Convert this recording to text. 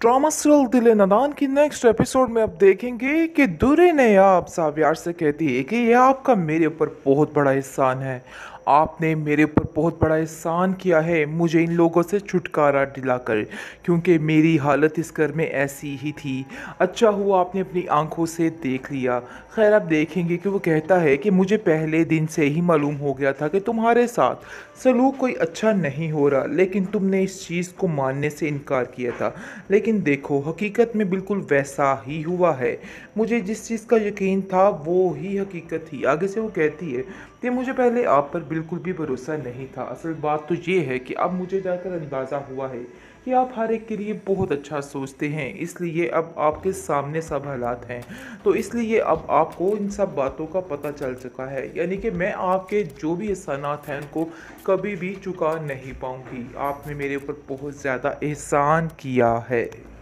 trauma सिल दिल नदान की नेक्स्ट एपिसोड में आप देखेंगे कि दुरे ने आप सावियार से कहती है कि यह आपका मेरे ऊपर बहुत बड़ा एहसान है आपने मेरे ऊपर बहुत बड़ा एहसान किया है मुझे इन लोगों से छुटकारा दिलाकर क्योंकि मेरी हालत इस घर में ऐसी ही थी अच्छा हुआ आपने अपनी आंखों से देख लिया खैर आप देखेंगे कि वो कहता है कि मुझे पहले दिन से ही मालूम हो गया था कि तुम्हारे साथ सलूक कोई अच्छा नहीं हो रहा लेकिन तुमने इस चीज़ को मानने से इनकार किया था लेकिन देखो हकीकत में बिल्कुल वैसा ही हुआ है मुझे जिस चीज़ का यकीन था वो ही हकीकत थी आगे से वो कहती है कि मुझे पहले आप पर बिल्कुल भी भरोसा नहीं था असल बात तो ये है कि अब मुझे जाकर अंदाज़ा हुआ है कि आप हर एक के लिए बहुत अच्छा सोचते हैं इसलिए अब आपके सामने सब हालात हैं तो इसलिए अब आपको इन सब बातों का पता चल चुका है यानी कि मैं आपके जो भी एहसानात हैं उनको कभी भी चुका नहीं पाऊँगी आपने मेरे ऊपर बहुत ज़्यादा एहसान किया है